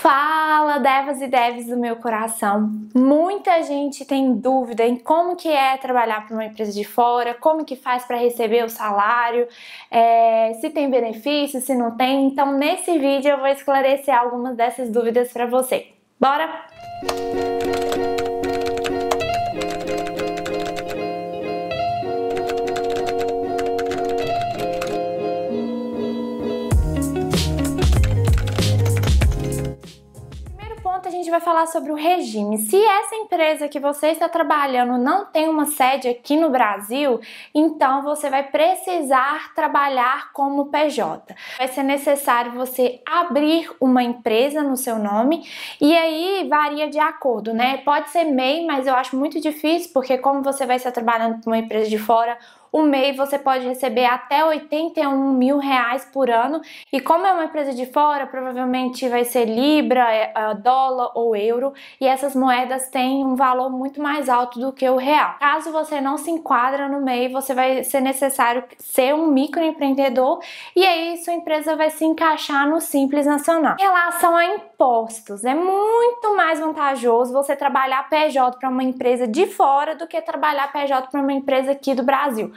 Fala, devas e devs do meu coração. Muita gente tem dúvida em como que é trabalhar para uma empresa de fora, como que faz para receber o salário, é, se tem benefício, se não tem. Então, nesse vídeo eu vou esclarecer algumas dessas dúvidas para você. Bora? Música vai falar sobre o regime. Se essa empresa que você está trabalhando não tem uma sede aqui no Brasil, então você vai precisar trabalhar como PJ. Vai ser necessário você abrir uma empresa no seu nome e aí varia de acordo, né? Pode ser MEI, mas eu acho muito difícil porque como você vai estar trabalhando com uma empresa de fora, o MEI você pode receber até 81 mil reais por ano. E como é uma empresa de fora, provavelmente vai ser libra, é, é, dólar ou euro. E essas moedas têm um valor muito mais alto do que o real. Caso você não se enquadra no MEI, você vai ser necessário ser um microempreendedor e aí sua empresa vai se encaixar no Simples Nacional. Em relação a impostos, é muito mais vantajoso você trabalhar PJ para uma empresa de fora do que trabalhar PJ para uma empresa aqui do Brasil.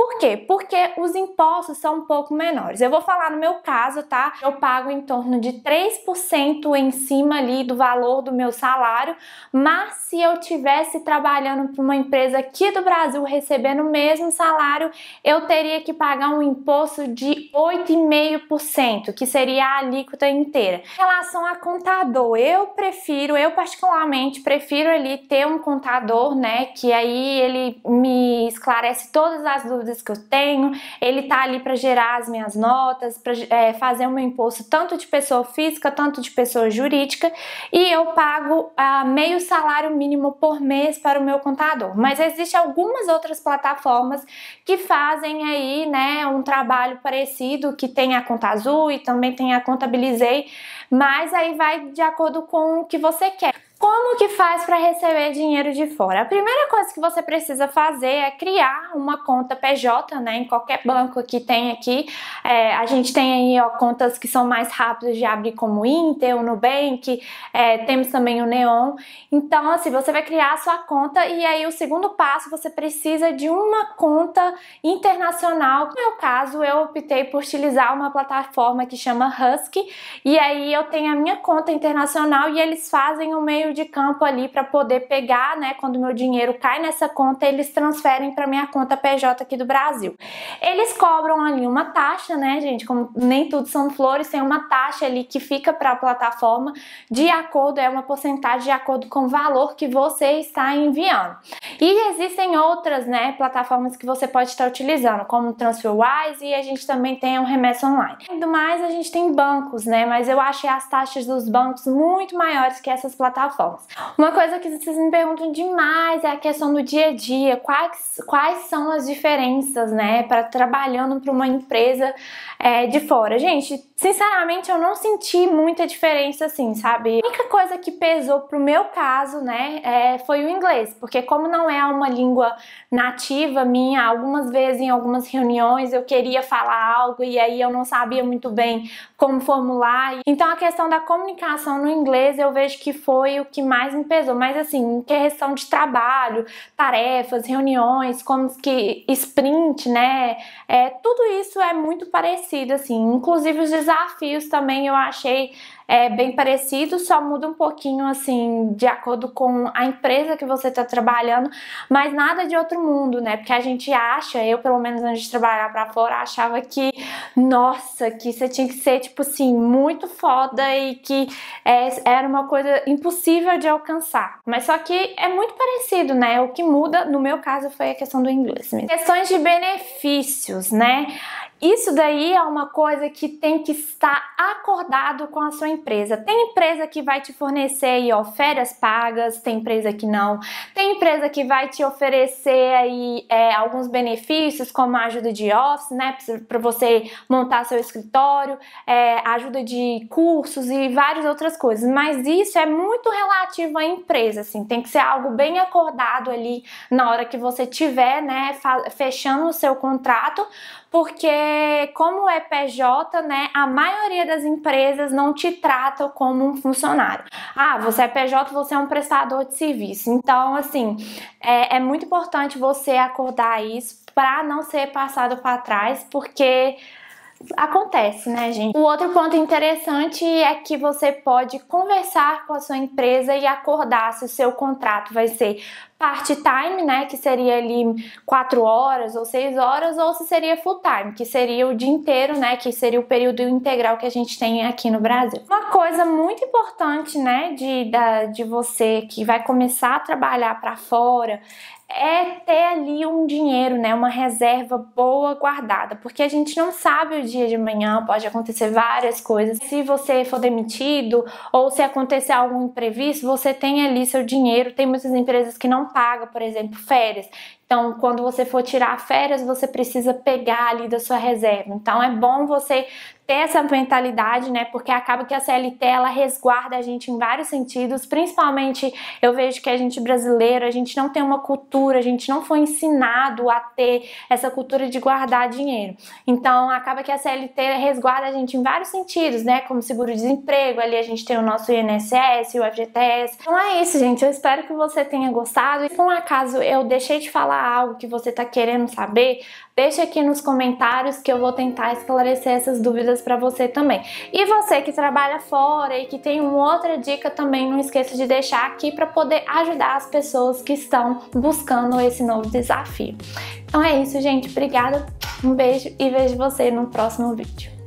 Por quê? Porque os impostos são um pouco menores. Eu vou falar no meu caso, tá? Eu pago em torno de 3% em cima ali do valor do meu salário, mas se eu tivesse trabalhando para uma empresa aqui do Brasil recebendo o mesmo salário, eu teria que pagar um imposto de 8,5%, que seria a alíquota inteira. Em relação a contador, eu prefiro, eu particularmente prefiro ali ter um contador, né, que aí ele me esclarece todas as dúvidas dúvidas que eu tenho, ele tá ali para gerar as minhas notas, para é, fazer o meu imposto tanto de pessoa física, tanto de pessoa jurídica, e eu pago ah, meio salário mínimo por mês para o meu contador. Mas existem algumas outras plataformas que fazem aí, né, um trabalho parecido, que tem a conta azul e também tem a contabilizei, mas aí vai de acordo com o que você quer. Como que faz para receber dinheiro de fora? A primeira coisa que você precisa fazer é criar uma conta PJ, né? Em qualquer banco que tem aqui. É, a gente tem aí ó, contas que são mais rápidas de abrir, como o Inter, o Nubank, é, temos também o Neon. Então, assim, você vai criar a sua conta e aí o segundo passo você precisa de uma conta internacional. No meu caso, eu optei por utilizar uma plataforma que chama Husky, e aí eu tenho a minha conta internacional e eles fazem o meio meio de campo ali para poder pegar, né? Quando meu dinheiro cai nessa conta, eles transferem para minha conta PJ aqui do Brasil. Eles cobram ali uma taxa, né, gente? Como nem tudo são flores, tem uma taxa ali que fica para a plataforma de acordo, é uma porcentagem de acordo com o valor que você está enviando. E existem outras, né, plataformas que você pode estar utilizando, como TransferWise e a gente também tem o um Remessa Online. Além do mais, a gente tem bancos, né? Mas eu achei as taxas dos bancos muito maiores que essas plataformas. Uma coisa que vocês me perguntam demais é a questão do dia a dia, quais, quais são as diferenças, né, para trabalhando para uma empresa é, de fora. Gente, sinceramente, eu não senti muita diferença assim, sabe? A única coisa que pesou pro meu caso, né, é, foi o inglês, porque como não é uma língua nativa minha, algumas vezes em algumas reuniões eu queria falar algo e aí eu não sabia muito bem como formular. Então a questão da comunicação no inglês eu vejo que foi o que mais me pesou, mas assim, em questão de trabalho, tarefas, reuniões, como que sprint, né? É, tudo isso é muito parecido, assim. Inclusive os desafios também eu achei é bem parecido, só muda um pouquinho assim de acordo com a empresa que você está trabalhando, mas nada de outro mundo, né? Porque a gente acha, eu pelo menos antes de trabalhar para fora, achava que, nossa, que você tinha que ser tipo assim, muito foda e que é, era uma coisa impossível de alcançar. Mas só que é muito parecido, né? O que muda, no meu caso, foi a questão do inglês Questões de benefícios, né? Isso daí é uma coisa que tem que estar acordado com a sua empresa. Tem empresa que vai te fornecer aí, ó, férias pagas, tem empresa que não. Tem empresa que vai te oferecer aí é, alguns benefícios, como a ajuda de office, né, para você montar seu escritório, é, ajuda de cursos e várias outras coisas. Mas isso é muito relativo à empresa, assim, tem que ser algo bem acordado ali na hora que você tiver, né, fechando o seu contrato, porque porque é, como é PJ, né, a maioria das empresas não te tratam como um funcionário. Ah, você é PJ, você é um prestador de serviço. Então, assim, é, é muito importante você acordar isso para não ser passado para trás, porque acontece, né, gente? O outro ponto interessante é que você pode conversar com a sua empresa e acordar se o seu contrato vai ser part time, né, que seria ali 4 horas ou 6 horas, ou se seria full time, que seria o dia inteiro, né, que seria o período integral que a gente tem aqui no Brasil. Uma coisa muito importante, né, de, da, de você que vai começar a trabalhar para fora é ter ali um dinheiro, né, uma reserva boa guardada, porque a gente não sabe o dia de amanhã, pode acontecer várias coisas. Se você for demitido ou se acontecer algum imprevisto, você tem ali seu dinheiro. Tem muitas empresas que não paga, por exemplo, férias. Então, quando você for tirar férias, você precisa pegar ali da sua reserva. Então, é bom você ter essa mentalidade, né? Porque acaba que a CLT ela resguarda a gente em vários sentidos, principalmente eu vejo que a gente brasileiro, a gente não tem uma cultura, a gente não foi ensinado a ter essa cultura de guardar dinheiro. Então, acaba que a CLT resguarda a gente em vários sentidos, né? Como seguro-desemprego, ali a gente tem o nosso INSS, o FGTS. Então é isso, gente. Eu espero que você tenha gostado. E por um acaso eu deixei de falar algo que você está querendo saber, deixe aqui nos comentários que eu vou tentar esclarecer essas dúvidas para você também. E você que trabalha fora e que tem uma outra dica também, não esqueça de deixar aqui para poder ajudar as pessoas que estão buscando esse novo desafio. Então é isso, gente. Obrigada, um beijo e vejo você no próximo vídeo.